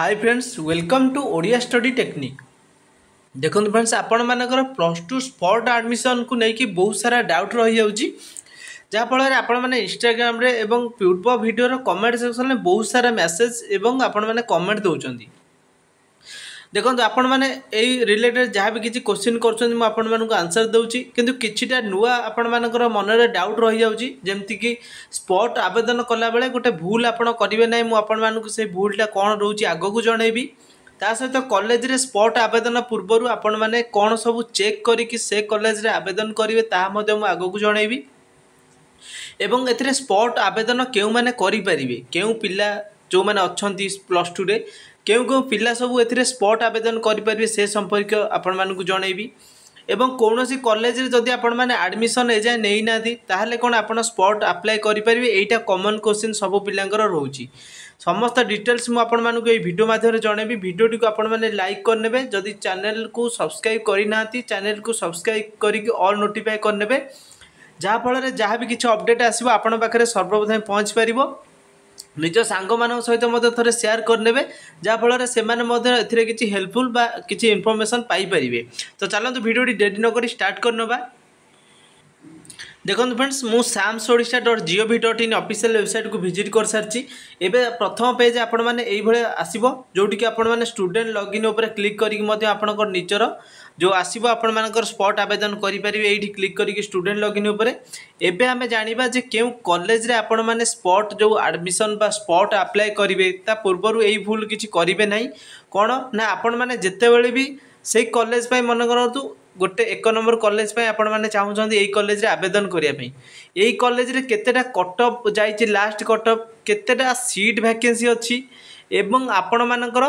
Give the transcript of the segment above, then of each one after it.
high friends welcome to Odia study technique ଦେଖନ୍ତୁ friends ଆପଣମାନଙ୍କର plus two spot ଆଡ଼ମିସନ୍କୁ ନେଇକି ବହୁତ ସାରା ଡାଉଟ୍ ରହିଯାଉଛି ଯାହାଫଳରେ ଆପଣମାନେ ଇନଷ୍ଟାଗ୍ରାମରେ ଏବଂ ପୂର୍ବ ଭିଡ଼ିଓର କମେଣ୍ଟ ସେକ୍ସନରେ ବହୁତ ସାରା ମେସେଜ୍ ଏବଂ ଆପଣମାନେ କମେଣ୍ଟ ଦେଉଛନ୍ତି ଦେଖନ୍ତୁ ଆପଣମାନେ ଏଇ ରିଲେଟେଡ୍ ଯାହା ବି କିଛି କୋଶ୍ଚିନ୍ କରୁଛନ୍ତି ମୁଁ ଆପଣମାନଙ୍କୁ ଆନ୍ସର୍ ଦେଉଛି କିନ୍ତୁ କିଛିଟା ନୂଆ ଆପଣମାନଙ୍କର ମନରେ ଡାଉଟ୍ ରହିଯାଉଛି ଯେମିତିକି ସ୍ପଟ୍ ଆବେଦନ କଲାବେଳେ ଗୋଟେ ଭୁଲ ଆପଣ କରିବେ ନାହିଁ ମୁଁ ଆପଣମାନଙ୍କୁ ସେଇ ଭୁଲଟା କ'ଣ ରହୁଛି ଆଗକୁ ଜଣେଇବି ତା ସହିତ କଲେଜରେ ସ୍ପଟ୍ ଆବେଦନ ପୂର୍ବରୁ ଆପଣମାନେ କ'ଣ ସବୁ ଚେକ୍ କରିକି ସେ କଲେଜରେ ଆବେଦନ କରିବେ ତାହା ମଧ୍ୟ ମୁଁ ଆଗକୁ ଜଣେଇବି ଏବଂ ଏଥିରେ ସ୍ପଟ୍ ଆବେଦନ କେଉଁମାନେ କରିପାରିବେ କେଉଁ ପିଲା ଯେଉଁମାନେ ଅଛନ୍ତି ପ୍ଲସ୍ ଟୁରେ কেউ কেউ পিলা সব এতে স্পট আবেদন করে পারবে সে সম্পর্ক আপনার জনাইবি এবং কৌশি কলেজে যদি আপনার আডমিশন এ যায় নেই না তাহলে কোণ আপনার স্পট আপ্লাই করে পারবে এইটা কমন কোশ্চিন সব পিলাঙ্কর রয়েছে সমস্ত ডিটেলস মু আপনার এই ভিডিও মাধ্যমে জনাইবি ভিডিওটি আপনার লাইক করে নেবে যদি চ্যানেল কু সবসক্রাইব করে না চ্যানেল কু সবসক্রাইব করি অল নোটিফাই করে নেবে যা ফলে যা বি কিছু অপডেট আসবে আপনার পাখে সর্বপ্রথমে পৌঁছি পারিব ନିଜ ସାଙ୍ଗମାନଙ୍କ ସହିତ ମଧ୍ୟ ଥରେ ସେୟାର କରିନେବେ ଯାହାଫଳରେ ସେମାନେ ମଧ୍ୟ ଏଥିରେ କିଛି ହେଲ୍ପଫୁଲ୍ ବା କିଛି ଇନଫର୍ମେସନ୍ ପାଇପାରିବେ ତ ଚାଲନ୍ତୁ ଭିଡ଼ିଓଟି ଡେରି ନକରି ଷ୍ଟାର୍ଟ କରିନେବା দেখুন ফ্রেন্ডস মু শ্যাম Odisha dot gov dot in official ওয়েবসাইটକୁ ଭିଜିଟ୍ କରିସାରିଛି ଏବେ ପ୍ରଥମ ପେଜ୍ ଆପଣମାନେ ଏଇଭଳି ଆସିବ ଯେଉଁଠିକି ଆପଣମାନେ ଷ୍ଟୁଡେଣ୍ଟ ଲଗ୍ଇନ୍ ଉପରେ କ୍ଲିକ୍ କରିକି ମଧ୍ୟ ଆପଣଙ୍କର ନିଜର ଯେଉଁ ଆସିବ ଆପଣମାନଙ୍କର ସ୍ପଟ୍ ଆବେଦନ କରିପାରିବେ ଏଇଠି କ୍ଲିକ୍ କରିକି ଷ୍ଟୁଡେଣ୍ଟ ଲଗ୍ଇନ୍ ଉପରେ ଏବେ ଆମେ ଜାଣିବା ଯେ କେଉଁ କଲେଜରେ ଆପଣମାନେ ସ୍ପଟ୍ ଯେଉଁ ଆଡ଼ମିସନ୍ ବା ସ୍ପଟ୍ ଆପ୍ଲାଏ କରିବେ ତା ପୂର୍ବରୁ ଏଇ ଭୁଲ କିଛି କରିବେ ନାହିଁ କ'ଣ ନା ଆପଣମାନେ ଯେତେବେଳେ ବି ସେଇ କଲେଜ ପାଇଁ ମନେ କରନ୍ତୁ ଗୋଟେ ଏକ ନମ୍ବର କଲେଜ ପାଇଁ ଆପଣମାନେ ଚାହୁଁଛନ୍ତି ଏଇ କଲେଜରେ ଆବେଦନ କରିବା ପାଇଁ ଏଇ କଲେଜରେ କେତେଟା କଟ୍ ଅଫ୍ ଯାଇଛି ଲାଷ୍ଟ କଟ୍ ଅଫ୍ କେତେଟା ସିଟ୍ ଭ୍ୟାକେନ୍ସି ଅଛି ଏବଂ ଆପଣମାନଙ୍କର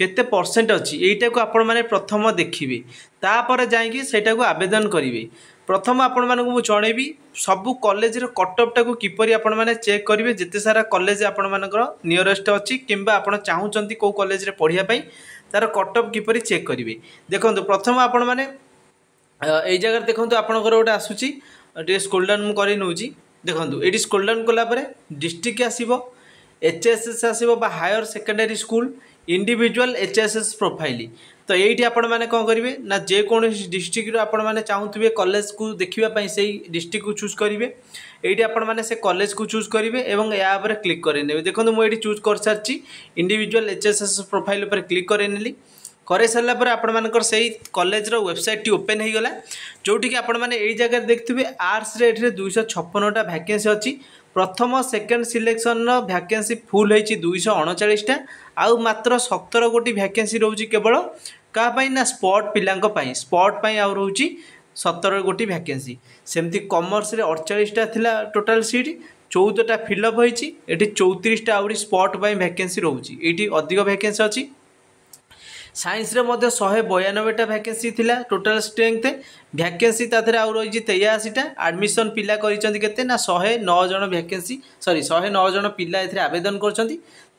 କେତେ ପରସେଣ୍ଟ ଅଛି ଏଇଟାକୁ ଆପଣମାନେ ପ୍ରଥମ ଦେଖିବେ ତାପରେ ଯାଇକି ସେଇଟାକୁ ଆବେଦନ କରିବେ ପ୍ରଥମ ଆପଣମାନଙ୍କୁ ମୁଁ ଜଣେଇବି ସବୁ କଲେଜର କଟ୍ କିପରି ଆପଣମାନେ ଚେକ୍ କରିବେ ଯେତେ ସାରା କଲେଜ ଆପଣମାନଙ୍କର ନିୟରେଷ୍ଟ ଅଛି କିମ୍ବା ଆପଣ ଚାହୁଁଛନ୍ତି କେଉଁ କଲେଜରେ ପଢ଼ିବା ପାଇଁ ତା'ର କଟ୍ କିପରି ଚେକ୍ କରିବେ ଦେଖନ୍ତୁ ପ୍ରଥମ ଆପଣମାନେ এই জায়গার দেখুন আপনার গোটে আসুচি টিকিয়ে স্কুল ডাউন মু করে নেছি দেখুন এটি স্কুল ডাউন কলাপরে ডিস্ট্রিক্ট আসব এইচএসএস আসব বা higher secondary school individual HSS profile তো এইটি আপনার কম করবে না যে যেকোন ডিস্ট্রিক্টর আপনার মানে চাহুবে কলেজ কু দেখা সেই ডিস্ট্রিক্ট চুজ করবে এইটি আপনার মানে সে কলেজ কু চুজ করবে এবং এ উপরে ক্লিক করে নেবে দেখুন মু এটি চুজ করে সারি ইন্ডিভিজুয়াল এইচএসএস প্রোফাইল উপরে ক্লিক করে নেলি कराई सारा पर आपण सही कलेजर वेबसाइट ओपेन होगा जोटी की आपण मैंने जगह देखिए आर्ट्स दुईश छपनटा भैकेन्सी अच्छी प्रथम सेकेंड सिलेक्शन भैकेन्सी फुल होती दुईश अणचाशटा आउ मात्र सतर गोटी भैकेन्सी रोचे केवल क्या ना स्पट पाई स्पट पर आ रोचे ସତର ଗୋଟି ଭ୍ୟାକେନ୍ସି ସେମିତି କମର୍ସରେ ଅଡ଼ଚାଳିଶଟା ଥିଲା ଟୋଟାଲ୍ ସିଟ୍ ଚଉଦଟା ଫିଲ୍ଅପ୍ ହୋଇଛି ଏଠି ଚଉତିରିଶଟା ଆହୁରି ସ୍ପଟ୍ ପାଇଁ ଭ୍ୟାକେନ୍ସି ରହୁଛି ଏଇଠି ଅଧିକ ଭ୍ୟାକେନ୍ସି ଅଛି সাইন্সরে মধ্যে শহে বয়ানবেটা ভ্যাকেন্সি লা টোটাল স্ট্রেংথ ভ্যাকেন্সি তা দেহে আউ রয়েছে তেয়াশিটা আডমিশন পিলা করছেন কেতে না শহে নଅ জন ভ্যাকেন্সি সরি শহে নଅ জন পিলা এতে আবেদন করছেন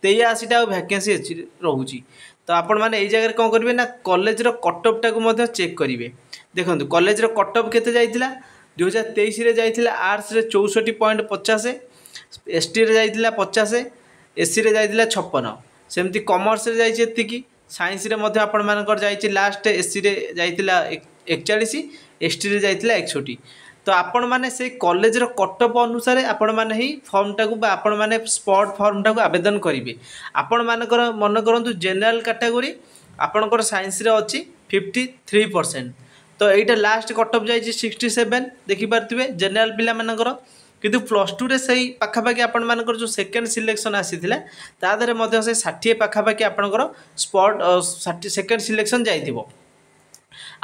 তেয়াশিটা আউ ভ্যাকেন্সি রয়েছে তো আপন মানে এই জায়গায় কম করবে না কলেজর কটঅপটা মধ্যে চেক করবে দেখুন কলেজর কটঅপ কেতে যাই দুই হাজার তেইশে যাই আর্টসরে চৌষঠি পয়েন্ট পচাশ এসটিরে যাই পচাশ এসিরে যাই ছপন সেমতি কমর্সরে যাই এতিকি ସାଇନ୍ସରେ ମଧ୍ୟ ଆପଣମାନଙ୍କର ଯାଇଛି ଲାଷ୍ଟ ଏସ୍ସିରେ ଯାଇଥିଲା ଏକଚାଳିଶ ଏସ୍ଟିରେ ଯାଇଥିଲା ଏକଷଠି ତ ଆପଣମାନେ ସେଇ କଲେଜର କଟଅଫ୍ ଅନୁସାରେ ଆପଣମାନେ ହିଁ ଫର୍ମଟାକୁ ବା ଆପଣମାନେ ସ୍ପଟ୍ ଫର୍ମଟାକୁ ଆବେଦନ କରିବେ ଆପଣମାନଙ୍କର ମନେ କରନ୍ତୁ ଜେନେରାଲ କାଟାଗୋରୀ ଆପଣଙ୍କର ସାଇନ୍ସରେ ଅଛି ଫିଫ୍ଟି ଥ୍ରୀ ପରସେଣ୍ଟ ତ ଏଇଟା ଲାଷ୍ଟ କଟଅଫ୍ ଯାଇଛି ସିକ୍ସଟି ସେଭେନ୍ ଦେଖିପାରୁଥିବେ ଜେନେରାଲ ପିଲାମାନଙ୍କର କିନ୍ତୁ ପ୍ଲସ୍ ଟୁରେ ସେଇ ପାଖାପାଖି ଆପଣମାନଙ୍କର ଯେଉଁ ସେକେଣ୍ଡ ସିଲେକ୍ସନ୍ ଆସିଥିଲା ତା ଦେହରେ ମଧ୍ୟ ସେ ଷାଠିଏ ପାଖାପାଖି ଆପଣଙ୍କର ସ୍ପଟ୍ ଷାଠିଏ ସେକେଣ୍ଡ ସିଲେକ୍ସନ୍ ଯାଇଥିବ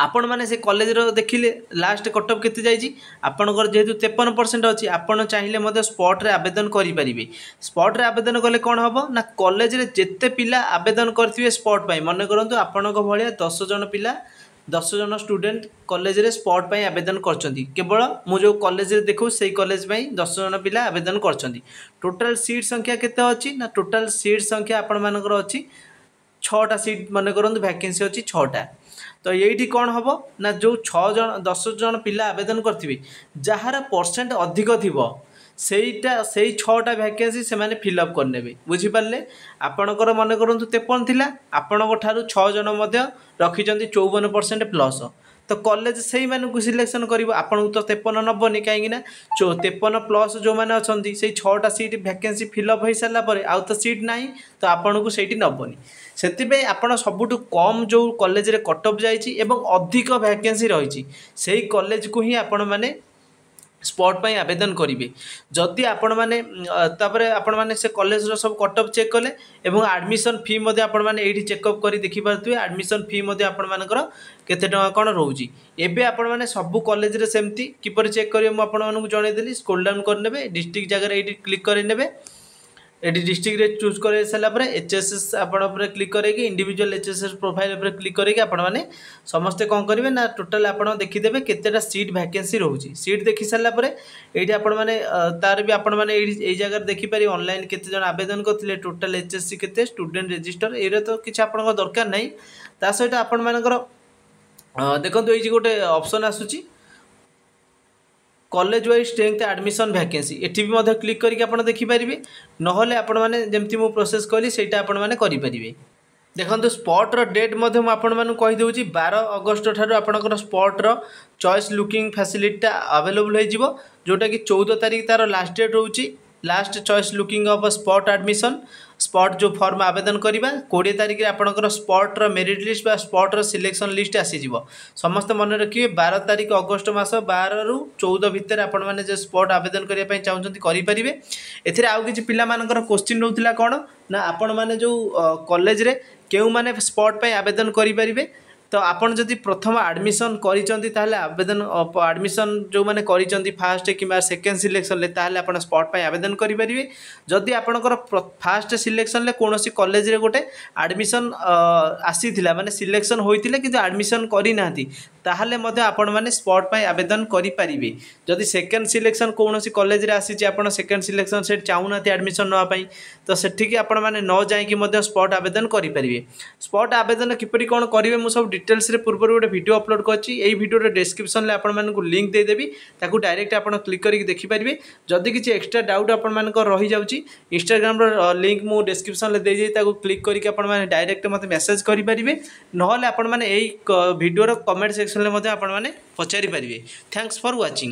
ଆପଣମାନେ ସେ କଲେଜର ଦେଖିଲେ ଲାଷ୍ଟ କଟ୍ ଅଫ୍ କେତେ ଯାଇଛି ଆପଣଙ୍କର ଯେହେତୁ ତେପନ ପରସେଣ୍ଟ ଅଛି ଆପଣ ଚାହିଁଲେ ମଧ୍ୟ ସ୍ପଟ୍ରେ ଆବେଦନ କରିପାରିବେ ସ୍ପଟ୍ରେ ଆବେଦନ କଲେ କ'ଣ ହେବ ନା କଲେଜରେ ଯେତେ ପିଲା ଆବେଦନ କରିଥିବେ ସ୍ପଟ୍ ପାଇଁ ମନେ କରନ୍ତୁ ଆପଣଙ୍କ ଭଳିଆ ଦଶ ଜଣ ପିଲା দশ জন স্টুডেন্ট কলেজে স্পট পাই আবেদন করছেন কেবল মু যে কলেজে দেখু সেই কলেজ পাই দশ জন পিলা আবেদন করছেন টোটাল সিট সংখ্যা কেতে অছি না টোটাল সিট সংখ্যা আপন মানকর অছি ছটা সিট মনে করুন ভ্যাকেন্সি অছি ছটা তো এইটি কোণ হব না যে ছ জন দশ জন পিলা আবেদন করবে যাহার পরসেন্ট অধিক থিব সেইটা সেই ছটা ভ্যাকেন্সি সেমানে ফিল আপ করে নেবে বুঝিপারে আপনার মনে করুন তেপন লা আপনার ঠার ছজন রক্ষিছেন চৌবন পরসেন্ট প্লস তো কলেজ সেই মানুষ সিলেকশন করব আপনার তো তেপন নবনি কিনা তেপন প্লস যে সেই ছটা সিট ভ্যাকেন্সি ফিল আপ হয়ে সারা পরে আউ তো সিট না তো আপনার সেইটি নবনি ସେଥିପାଇଁ ଆପଣ ସବୁଠୁ କମ୍ ଯେଉଁ କଲେଜରେ କଟ୍ যাই এবং অধিক ভ্যাকেন্সি রয়েছে সেই কলেজ କଲେଜକୁ ହିଁ ଆପଣମାନେ ସ୍ପଟ୍ ପାଇଁ ଆବେଦନ କରିବେ ଯଦି ଆପଣମାନେ ତାପରେ ଆପଣମାନେ ସେ କଲେଜର ସବୁ କଟଅଫ୍ ଚେକ୍ କଲେ ଏବଂ ଆଡ଼ମିସନ୍ ଫି ମଧ୍ୟ ଆପଣମାନେ ଏଇଠି ଚେକଅପ୍ କରି ଦେଖିପାରୁଥିବେ ଆଡ଼ମିସନ୍ ଫି ମଧ୍ୟ ଆପଣମାନଙ୍କର କେତେ ଟଙ୍କା କ'ଣ ରହୁଛି ଏବେ ଆପଣମାନେ ସବୁ କଲେଜରେ ସେମିତି କିପରି ଚେକ୍ କରିବେ ମୁଁ ଆପଣମାନଙ୍କୁ ଜଣାଇଦେଲି ସ୍କୁଲ୍ ଡାଉନ୍ କରିନେବେ ଡିଷ୍ଟ୍ରିକ୍ଟ ଜାଗାରେ ଏଇଠି କ୍ଲିକ୍ କରିନେବେ এটি ডিস্ট্রিক্টরে চুজ করে সারা পরে এচএসএস আপনার উপরে ক্লিক করাইকি ইন্ডিভিজুয়াল এচএসএস প্রোফাইল উপরে ক্লিক করাইকি আপনার সমস্তে কম করবে না টোটাল আপনার দেখিদেবে কেতটা সিট ভ্যাকেন্সি রয়েছে সিট দেখি সারা পরে এইটি আপনার তার বি আপনার এই জায়গায় দেখিপারি অনলাইন কেতজন আবেদন করলে টোটাল এচএসসি কেতে স্টুডেন্ট রেজিষ্টর এর তো কিছু আপনার দরকার নাই তা সহ আপনার দেখুন এই যে গোটে অপসন আসুচি college wise strength admission vacancy এটি বি মধ্যে ক্লিক করি আপনার দেখিপারে নহলে আপনার যেমি মু প্রোসেস কলি সেইটা আপনার করে দেখুন স্পটর ডেট মধ্যে আপনার কহিদেছি বার অগস্ট ঠার আপনার স্পটর চয়েস লুকিং ফ্যাসিলিটিটা আভেলেবল হয়ে যাব যেটা কি চৌদ তারিখ তার লাস্ট ডেট রয়েছে last choice locking of a spot admission spot जो फर्म आवेदन गरेको कोडिए तारिखले आनट्र मेरिट लिस्ट बापट्र सिलेक्शन लिस्ट आइज समस्त मन रक बार तारिक अगस्त मास बारु चौध भित्र आप स्पॉट आवेदन चाहन्छ आउ एउटा पिला कोन रहेछ कपो कलेज के स्पॉट आवेदन गरिपारे তো ଆପଣ ଯଦି ପ୍ରଥମ ଆଡ଼ମିସନ୍ କରିଛନ୍ତି ତାହେଲେ ଆବେଦନ ଆଡ଼ମିସନ୍ ଯେଉଁମାନେ କରିଛନ୍ତି ଫାର୍ଷ୍ଟ କିମ୍ବା ସେକେଣ୍ଡ ସିଲେକ୍ସନ୍ରେ ତାହେଲେ ଆପଣ ସ୍ପଟ୍ ପାଇଁ ଆବେଦନ କରିପାରିବେ ଯଦି ଆପଣଙ୍କର ଫାର୍ଷ୍ଟ ସିଲେକ୍ସନ୍ରେ କୌଣସି କଲେଜରେ ଗୋଟେ ଆଡ଼ମିସନ୍ ଆସିଥିଲା ମାନେ ସିଲେକ୍ସନ୍ ହୋଇଥିଲେ କିନ୍ତୁ ଆଡ଼ମିସନ୍ କରିନାହାନ୍ତି ତାହେଲେ ମଧ୍ୟ ଆପଣମାନେ ସ୍ପଟ୍ ପାଇଁ ଆବେଦନ କରିପାରିବେ ଯଦି ସେକେଣ୍ଡ ସିଲେକ୍ସନ୍ କୌଣସି କଲେଜରେ ଆସିଛି ଆପଣ ସେକେଣ୍ଡ ସିଲେକ୍ସନ୍ ସେଠି ଚାହୁଁନାହାନ୍ତି ଆଡ଼ମିସନ୍ ନେବା ପାଇଁ ତ ସେଠିକି ଆପଣମାନେ ନ ଯାଇକି ମଧ୍ୟ ସ୍ପଟ୍ ଆବେଦନ କରିପାରିବେ ସ୍ପଟ୍ ଆବେଦନ କିପରି କ'ଣ କରିବେ ମୁଁ ସବୁ ডিটেলসে পূর্বর গোটে ভিডিও অপলোড করছি এই ভিডিওর ডেসক্রিপশনলে আপনার লিঙ্ক দেইদেবি তাকে ডাইরেক্ট আপনার ক্লিক করি দেখিপারে যদি কিছু এক্সট্রা ডাউট আপনার রয়েছে ইনস্টাগ্রামর লিঙ্ক মু ডেসক্রিপশনলে দিয়ে তাকে ক্লিক করি আপনার ডাইরেক্ট মতো মেসেজ করে নহলে আপনার এই ভিডিওর কমেন্ট সেকশনলে আপনার পচারি পারে থ্যাঙ্কস ফর ওয়াচিং